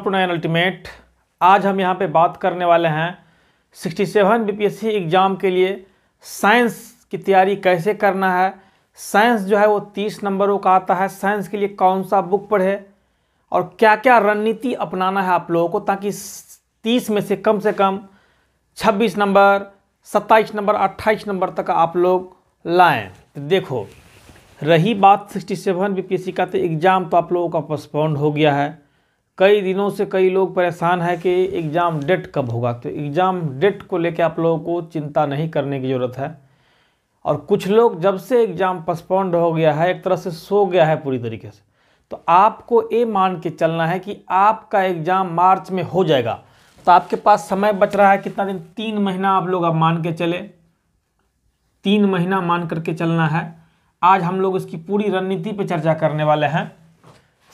to ultimate आज हम यहाँ पे बात करने वाले हैं 67 सेवन एग्ज़ाम के लिए साइंस की तैयारी कैसे करना है साइंस जो है वो 30 नंबरों का आता है साइंस के लिए कौन सा बुक पढ़े और क्या क्या रणनीति अपनाना है आप लोगों को ताकि 30 में से कम से कम 26 नंबर 27 नंबर 28 नंबर तक आप लोग लाएँ तो देखो रही बात 67 सेवन का तो एग्ज़ाम तो आप लोगों का पोस्टपोन्ड हो गया है कई दिनों से कई लोग परेशान हैं कि एग्ज़ाम डेट कब होगा तो एग्ज़ाम डेट को लेकर आप लोगों को चिंता नहीं करने की ज़रूरत है और कुछ लोग जब से एग्ज़ाम पसपॉन्ड हो गया है एक तरह से सो गया है पूरी तरीके से तो आपको ये मान के चलना है कि आपका एग्ज़ाम मार्च में हो जाएगा तो आपके पास समय बच रहा है कितना दिन तीन महीना आप लोग अब मान के चले तीन महीना मान करके चलना है आज हम लोग इसकी पूरी रणनीति पर चर्चा करने वाले हैं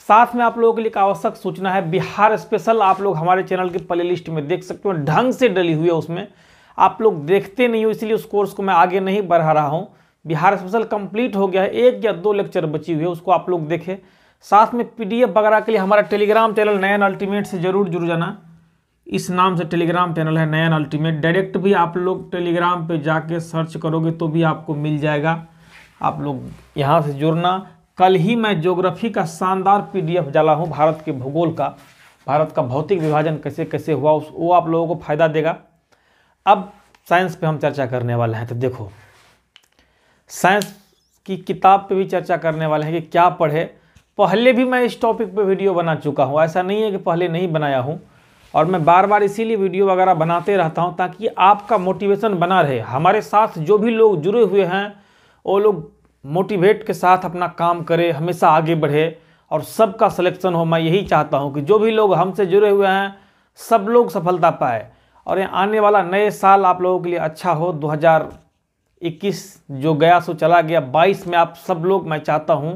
साथ में आप लोगों के लिए आवश्यक सूचना है बिहार स्पेशल आप लोग हमारे चैनल के प्ले लिस्ट में देख सकते हो ढंग से डली हुई है उसमें आप लोग देखते नहीं हो इसलिए उस कोर्स को मैं आगे नहीं बढ़ा रहा हूँ बिहार स्पेशल कंप्लीट हो गया है एक या दो लेक्चर बची हुई है उसको आप लोग देखें साथ में पीडीएफ वगैरह के लिए हमारा टेलीग्राम चैनल नयन अल्टीमेट से जरूर जुड़ जाना इस नाम से टेलीग्राम चैनल है नयन अल्टीमेट डायरेक्ट भी आप लोग टेलीग्राम पे जाके सर्च करोगे तो भी आपको मिल जाएगा आप लोग यहाँ से जुड़ना कल ही मैं ज्योग्राफी का शानदार पीडीएफ डाला हूँ भारत के भूगोल का भारत का भौतिक विभाजन कैसे कैसे हुआ उस वो आप लोगों को फायदा देगा अब साइंस पे हम चर्चा करने वाले हैं तो देखो साइंस की किताब पे भी चर्चा करने वाले हैं कि क्या पढ़े पहले भी मैं इस टॉपिक पे वीडियो बना चुका हूँ ऐसा नहीं है कि पहले नहीं बनाया हूँ और मैं बार बार इसीलिए वीडियो वगैरह बनाते रहता हूँ ताकि आपका मोटिवेशन बना रहे हमारे साथ जो भी लोग जुड़े हुए हैं वो लोग मोटिवेट के साथ अपना काम करे हमेशा आगे बढ़े और सबका सिलेक्शन हो मैं यही चाहता हूँ कि जो भी लोग हमसे जुड़े हुए हैं सब लोग सफलता पाए और ये आने वाला नए साल आप लोगों के लिए अच्छा हो 2021 जो गया सो चला गया 22 में आप सब लोग मैं चाहता हूँ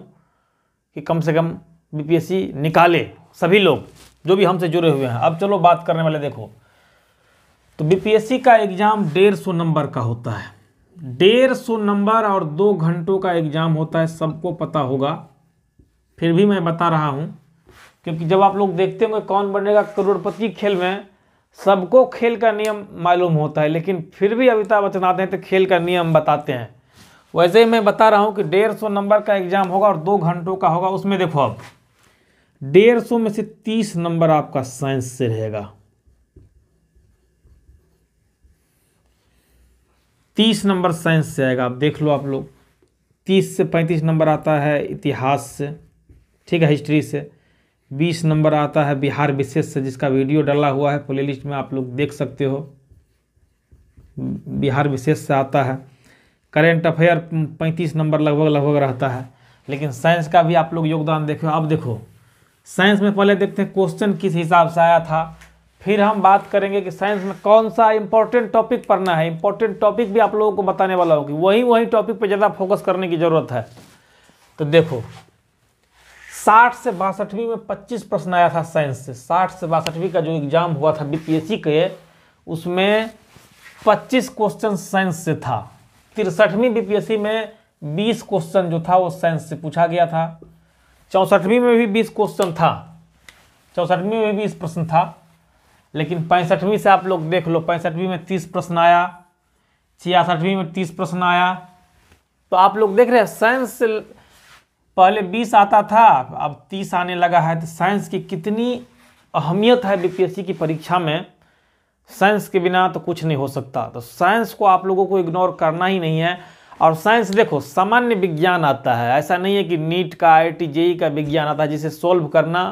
कि कम से कम बीपीएससी निकाले सभी लोग जो भी हमसे जुड़े हुए हैं अब चलो बात करने वाले देखो तो बीपीएससी का एग्ज़ाम डेढ़ सौ नंबर का होता है डेढ़ सौ नंबर और दो घंटों का एग्ज़ाम होता है सबको पता होगा फिर भी मैं बता रहा हूँ क्योंकि जब आप लोग देखते होंगे कौन बनेगा करोड़पति खेल में सबको खेल का नियम मालूम होता है लेकिन फिर भी अमिताभ बच्चन आते हैं तो खेल का नियम बताते हैं वैसे ही मैं बता रहा हूं कि डेढ़ सौ नंबर का एग्ज़ाम होगा और दो घंटों का होगा उसमें देखो अब डेढ़ सौ में से तीस नंबर आपका साइंस से रहेगा तीस नंबर साइंस से आएगा आप देख लो आप लोग तीस से पैंतीस नंबर आता है इतिहास से ठीक है हिस्ट्री से बीस नंबर आता है बिहार विशेष से जिसका वीडियो डाला हुआ है प्ले लिस्ट में आप लोग देख सकते हो बिहार विशेष से आता है करेंट अफेयर पैंतीस नंबर लगभग लगभग रहता है लेकिन साइंस का भी आप लोग योगदान देखो अब देखो साइंस में पहले देखते हैं क्वेश्चन किस हिसाब से आया था फिर हम बात करेंगे कि साइंस में कौन सा इंपॉर्टेंट टॉपिक पढ़ना है इंपॉर्टेंट टॉपिक भी आप लोगों को बताने वाला होगी वही वही टॉपिक पर ज़्यादा फोकस करने की ज़रूरत है तो देखो साठ से बासठवीं में पच्चीस प्रश्न आया था साइंस से साठ से बासठवीं का जो एग्ज़ाम हुआ था बीपीएससी के उसमें पच्चीस क्वेश्चन साइंस से था तिरसठवीं बीपीएससी में बीस क्वेश्चन जो था वो साइंस से पूछा गया था चौंसठवीं में भी बीस क्वेश्चन था चौंसठवीं में भी बीस प्रश्न था लेकिन पैंसठवीं से आप लोग देख लो पैंसठवीं में तीस प्रश्न आया छियासठवीं में तीस प्रश्न आया तो आप लोग देख रहे हैं साइंस पहले बीस आता था अब तीस आने लगा है तो साइंस की कितनी अहमियत है बीपीएससी की परीक्षा में साइंस के बिना तो कुछ नहीं हो सकता तो साइंस को आप लोगों को इग्नोर करना ही नहीं है और साइंस देखो सामान्य विज्ञान आता है ऐसा नहीं है कि नीट का आई टी जेई का विज्ञान आता है जिसे सॉल्व करना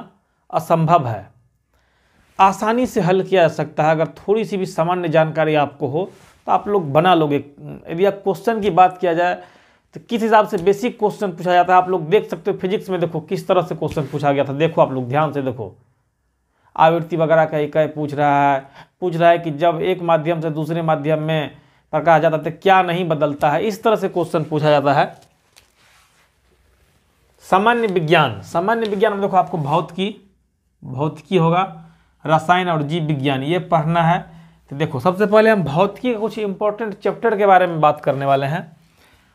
असंभव है आसानी से हल किया जा सकता है अगर थोड़ी सी भी सामान्य जानकारी आपको हो तो आप लोग बना लोगे यदि आप क्वेश्चन की बात किया जाए तो किस हिसाब से बेसिक क्वेश्चन पूछा जाता है आप लोग देख सकते हो फिजिक्स में देखो किस तरह से क्वेश्चन पूछा गया था देखो आप लोग ध्यान से देखो आवृत्ति वगैरह का एक पूछ रहा है पूछ रहा है कि जब एक माध्यम से दूसरे माध्यम में प्रकाश जाता है तो क्या नहीं बदलता है इस तरह से क्वेश्चन पूछा जाता है सामान्य विज्ञान सामान्य विज्ञान में देखो आपको भौतिकी भौतिकी होगा रसायन और जीव विज्ञान ये पढ़ना है तो देखो सबसे पहले हम भौतिकी कुछ इंपॉर्टेंट चैप्टर के बारे में बात करने वाले हैं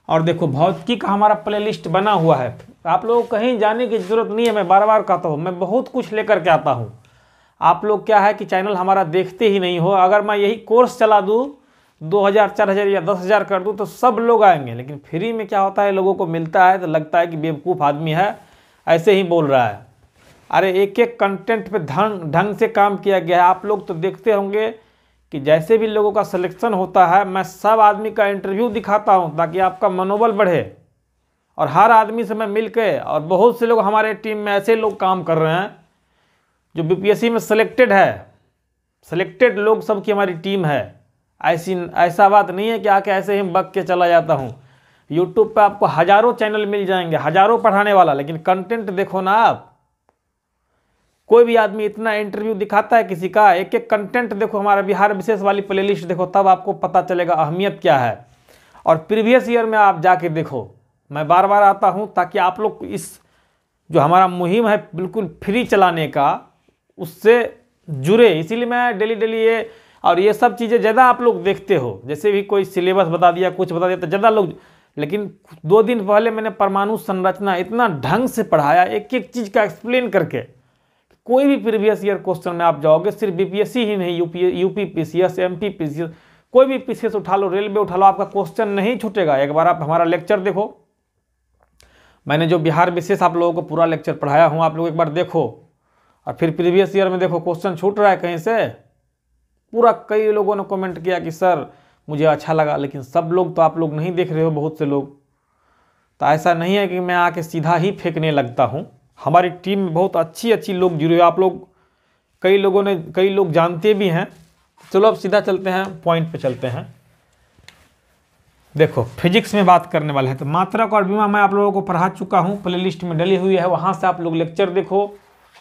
और देखो भौतिकी का हमारा प्लेलिस्ट बना हुआ है आप लोग कहीं जाने की ज़रूरत नहीं है मैं बार बार कहता हूँ मैं बहुत कुछ लेकर के आता हूँ आप लोग क्या है कि चैनल हमारा देखते ही नहीं हो अगर मैं यही कोर्स चला दूँ दो हज़ार चार हज़ार या दस हज़ार कर दूँ तो सब लोग आएंगे लेकिन फ्री में क्या होता है लोगों को मिलता है तो लगता है कि बेवकूफ़ आदमी है ऐसे ही बोल रहा है अरे एक एक कंटेंट पे ढंग ढंग से काम किया गया है आप लोग तो देखते होंगे कि जैसे भी लोगों का सिलेक्शन होता है मैं सब आदमी का इंटरव्यू दिखाता हूँ ताकि आपका मनोबल बढ़े और हर आदमी से मैं मिल के और बहुत से लोग हमारे टीम में ऐसे लोग काम कर रहे हैं जो बीपीएससी में सिलेक्टेड है सिलेक्टेड लोग सब की हमारी टीम है ऐसी ऐसा बात नहीं है कि आके ऐसे ही बक के चला जाता हूँ यूट्यूब पे आपको हज़ारों चैनल मिल जाएंगे हज़ारों पढ़ाने वाला लेकिन कंटेंट देखो ना आप कोई भी आदमी इतना इंटरव्यू दिखाता है किसी का एक एक कंटेंट देखो हमारा बिहार विशेष वाली प्लेलिस्ट देखो तब आपको पता चलेगा अहमियत क्या है और प्रीवियस ईयर में आप जाके देखो मैं बार बार आता हूँ ताकि आप लोग इस जो हमारा मुहिम है बिल्कुल फ्री चलाने का उससे जुड़े इसीलिए मैं डेली डेली ये और ये सब चीज़ें ज़्यादा आप लोग देखते हो जैसे भी कोई सिलेबस बता दिया कुछ बता दिया तो ज़्यादा लोग लेकिन दो दिन पहले मैंने परमाणु संरचना इतना ढंग से पढ़ाया एक एक चीज़ का एक्सप्लेन करके कोई भी प्रीवियस ईयर क्वेश्चन में आप जाओगे सिर्फ बीपीएससी ही नहीं UP UP PCS MT PCS कोई भी पीसीएस उठा लो रेलवे उठा लो आपका क्वेश्चन नहीं छूटेगा एक बार आप हमारा लेक्चर देखो मैंने जो बिहार विशेष आप लोगों को पूरा लेक्चर पढ़ाया हूँ आप लोग एक बार देखो और फिर प्रीवियस ईयर में देखो क्वेश्चन छूट रहा है कहीं से पूरा कई लोगों ने कॉमेंट किया कि सर मुझे अच्छा लगा लेकिन सब लोग तो आप लोग नहीं देख रहे हो बहुत से लोग तो ऐसा नहीं है कि मैं आके सीधा ही फेंकने लगता हूँ हमारी टीम में बहुत अच्छी अच्छी लोग जुड़े हुए आप लोग कई लोगों ने कई लोग जानते भी हैं चलो अब सीधा चलते हैं पॉइंट पे चलते हैं देखो फिजिक्स में बात करने वाले हैं तो मात्रक और बीमा मैं आप लोगों को पढ़ा चुका हूँ प्ले में डली हुई है वहाँ से आप लोग लेक्चर देखो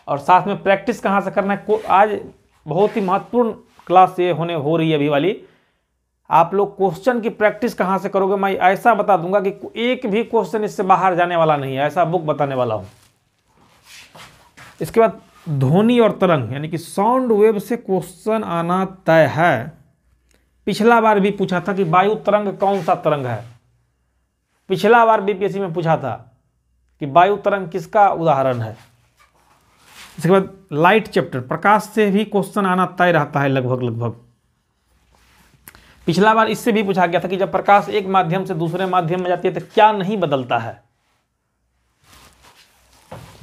और साथ में प्रैक्टिस कहाँ से करना है को आज बहुत ही महत्वपूर्ण क्लास ये होने हो रही है अभी वाली आप लोग क्वेश्चन की प्रैक्टिस कहाँ से करोगे मैं ऐसा बता दूंगा कि एक भी क्वेश्चन इससे बाहर जाने वाला नहीं है ऐसा बुक बताने वाला हूँ इसके बाद ध्वनि और तरंग यानी कि साउंड वेव से क्वेश्चन आना तय है पिछला बार भी पूछा था कि वायु तरंग कौन सा तरंग है पिछला बार बीपीएससी में पूछा था कि वायु तरंग किसका उदाहरण है इसके बाद लाइट चैप्टर प्रकाश से भी क्वेश्चन आना तय रहता है लगभग लगभग पिछला बार इससे भी पूछा गया था कि जब प्रकाश एक माध्यम से दूसरे माध्यम में जाती है तो क्या नहीं बदलता है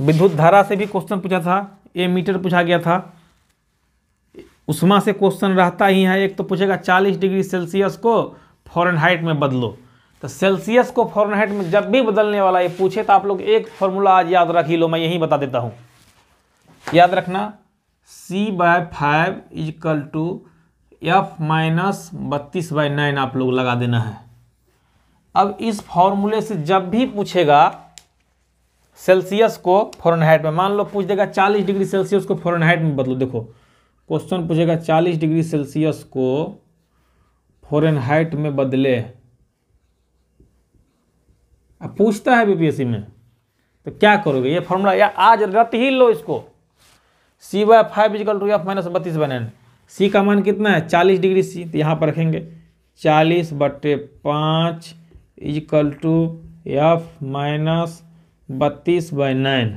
विद्युत धारा से भी क्वेश्चन पूछा था ए मीटर पूछा गया था उष्मा से क्वेश्चन रहता ही है एक तो पूछेगा 40 डिग्री सेल्सियस को फॉरनहाइट में बदलो तो सेल्सियस को फॉरनहाइट में जब भी बदलने वाला ये पूछे तो आप लोग एक फॉर्मूला आज याद रख ही लो मैं यही बता देता हूँ याद रखना C by five equal to F minus बत्तीस बाई नाइन आप लोग लगा देना है अब इस फॉर्मूले से जब भी पूछेगा सेल्सियस को फॉरनहाइट में मान लो पूछ देगा चालीस डिग्री सेल्सियस को फॉरनहाइट में बदलो देखो क्वेश्चन पूछेगा चालीस डिग्री सेल्सियस को फॉरनहाइट में बदले अब पूछता है बीपीएससी में तो क्या करोगे ये फॉर्मूला या आज रट ही लो इसको C by five equal to F minus बत्तीस बने सी का मान कितना है चालीस डिग्री सी तो यहाँ पर रखेंगे चालीस बटे पाँच इजिकल टू एफ माइनस बत्तीस बाई नाइन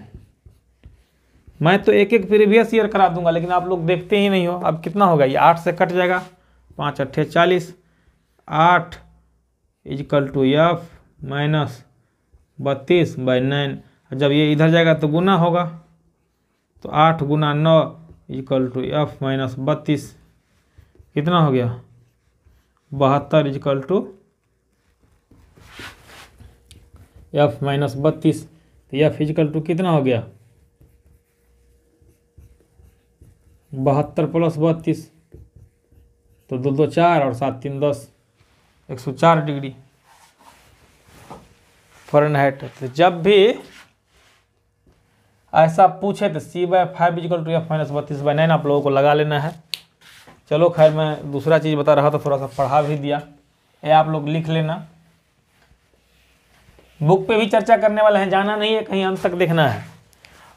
मैं तो एक एक प्रीवियस ईयर करा दूंगा लेकिन आप लोग देखते ही नहीं हो अब कितना होगा ये आठ से कट जाएगा पाँच अट्ठे चालीस आठ इजकल टू एफ माइनस बत्तीस बाई नाइन जब ये इधर जाएगा तो गुना होगा तो आठ गुना नौ इजकल टू एफ माइनस बत्तीस कितना हो गया बहत्तर इजकल टू एफ माइनस बत्तीस तो यह फिजिकल टू कितना हो गया बहत्तर प्लस बत्तीस तो दो दो चार और सात तीन दस एक सौ चार डिग्री हाइट तो जब भी ऐसा पूछे तो C by five equal to या माइनस बत्तीस बाय नाइन आप लोगों को लगा लेना है चलो खैर मैं दूसरा चीज़ बता रहा था थोड़ा सा पढ़ा भी दिया ये आप लोग लिख लेना बुक पे भी चर्चा करने वाले हैं जाना नहीं है कहीं अंत तक देखना है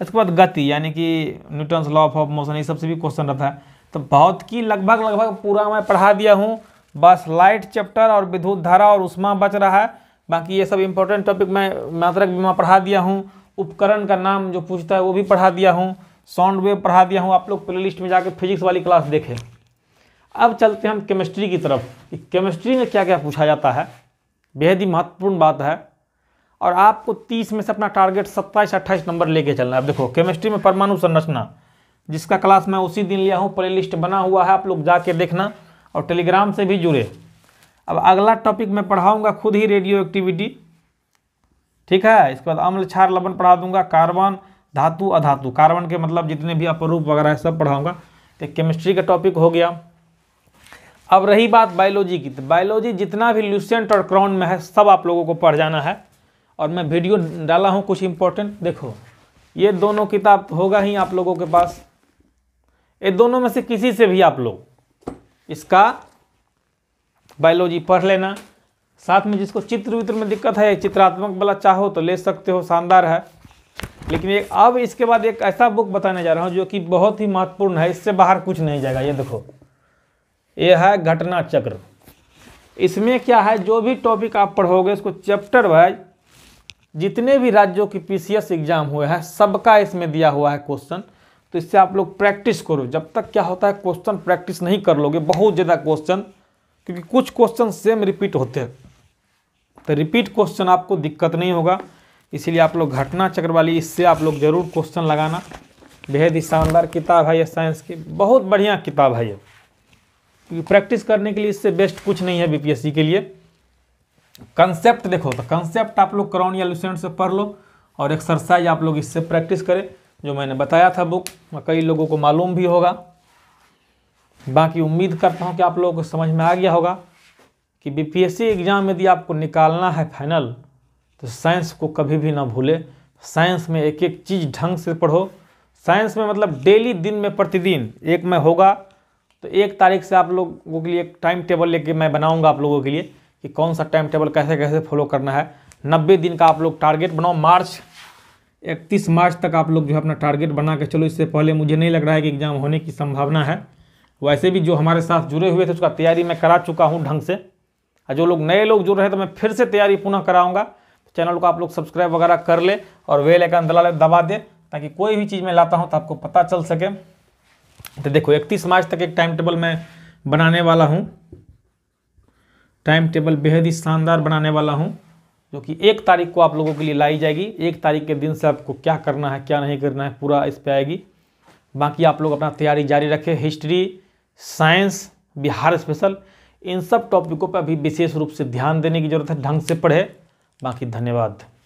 इसके बाद गति यानी कि न्यूटन्स लॉ ऑफ मोशन ये सबसे भी क्वेश्चन रहता है तो बहुत की लगभग लगभग पूरा मैं पढ़ा दिया हूँ बस लाइट चैप्टर और विद्युत धारा और उष्मा बच रहा है बाकी ये सब इम्पोर्टेंट टॉपिक मैं मात्रक बीमा पढ़ा दिया हूँ उपकरण का नाम जो पूछता है वो भी पढ़ा दिया हूँ साउंड वेव पढ़ा दिया हूँ आप लोग प्लेलिस्ट में जाकर फिजिक्स वाली क्लास देखें अब चलते हैं हम केमिस्ट्री की तरफ कि केमिस्ट्री में क्या क्या पूछा जाता है बेहद ही महत्वपूर्ण बात है और आपको तीस में से अपना टारगेट सत्ताईस अट्ठाईस नंबर लेके चलना है अब देखो केमिस्ट्री में परमाणु संरचना जिसका क्लास मैं उसी दिन लिया हूँ प्ले लिस्ट बना हुआ है आप लोग जाके देखना और टेलीग्राम से भी जुड़े अब अगला टॉपिक मैं पढ़ाऊँगा खुद ही रेडियो एक्टिविटी ठीक है इसके बाद अम्ल छार लवन पढ़ा दूंगा कार्बन धातु अधातु कार्बन के मतलब जितने भी अपरूप वगैरह सब पढ़ाऊँगा तो केमिस्ट्री का टॉपिक हो गया अब रही बात बायोलॉजी की तो बायोलॉजी जितना भी ल्यूसेंट और क्राउन में है सब आप लोगों को पढ़ जाना है और मैं वीडियो डाला हूँ कुछ इम्पोर्टेंट देखो ये दोनों किताब होगा ही आप लोगों के पास ये दोनों में से किसी से भी आप लोग इसका बायोलॉजी पढ़ लेना साथ में जिसको चित्र वित्र में दिक्कत है चित्रात्मक वाला चाहो तो ले सकते हो शानदार है लेकिन एक अब इसके बाद एक ऐसा बुक बताने जा रहा हूँ जो कि बहुत ही महत्वपूर्ण है इससे बाहर कुछ नहीं जाएगा ये देखो ये है घटना चक्र इसमें क्या है जो भी टॉपिक आप पढ़ोगे उसको चैप्टर वाइज जितने भी राज्यों की पीसीएस एग्जाम हुए हैं सबका इसमें दिया हुआ है क्वेश्चन तो इससे आप लोग प्रैक्टिस करो जब तक क्या होता है क्वेश्चन प्रैक्टिस नहीं कर लोगे बहुत ज़्यादा क्वेश्चन क्योंकि कुछ क्वेश्चन सेम रिपीट होते हैं तो रिपीट क्वेश्चन आपको दिक्कत नहीं होगा इसीलिए आप लोग घटना चक्र वाली इससे आप लोग जरूर क्वेश्चन लगाना बेहद ही शानदार किताब है यह साइंस की बहुत बढ़िया किताब है ये क्योंकि प्रैक्टिस करने के लिए इससे बेस्ट कुछ नहीं है बीपीएससी के लिए कंसेप्ट देखो तो कंसेप्ट आप लोग क्राउन या लुसेंट से पढ़ लो और एक्सरसाइज आप लोग इससे प्रैक्टिस करें जो मैंने बताया था बुक कई लोगों को मालूम भी होगा बाकी उम्मीद करता हूँ कि आप लोगों को समझ में आ गया होगा कि बीपीएससी एग्ज़ाम यदि आपको निकालना है फाइनल तो साइंस को कभी भी ना भूले साइंस में एक एक चीज़ ढंग से पढ़ो साइंस में मतलब डेली दिन में प्रतिदिन एक में होगा तो एक तारीख से आप लोगों के लिए एक टाइम टेबल लेके मैं बनाऊंगा आप लोगों के लिए कि कौन सा टाइम टेबल कैसे कैसे फॉलो करना है नब्बे दिन का आप लोग टारगेट बनाओ मार्च इकतीस मार्च तक आप लोग जो है अपना टारगेट बना के चलो इससे पहले मुझे नहीं लग रहा है कि एग्ज़ाम होने की संभावना है वैसे भी जो हमारे साथ जुड़े हुए थे उसका तैयारी मैं करा चुका हूँ ढंग से और जो लोग नए लोग जुड़ रहे हैं तो मैं फिर से तैयारी पुनः कराऊंगा चैनल को आप लोग सब्सक्राइब वगैरह कर ले और वे लेकर दला दबा दे ताकि कोई भी चीज़ मैं लाता हूँ तो आपको पता चल सके तो देखो इकतीस मार्च तक एक टाइम टेबल मैं बनाने वाला हूँ टाइम टेबल बेहद ही शानदार बनाने वाला हूँ जो कि एक तारीख को आप लोगों के लिए लाई जाएगी एक तारीख के दिन से आपको क्या करना है क्या नहीं करना है पूरा इस पर आएगी बाकी आप लोग अपना तैयारी जारी रखें हिस्ट्री साइंस बिहार स्पेशल इन सब टॉपिकों पर अभी विशेष रूप से ध्यान देने की ज़रूरत है ढंग से पढ़े बाकी धन्यवाद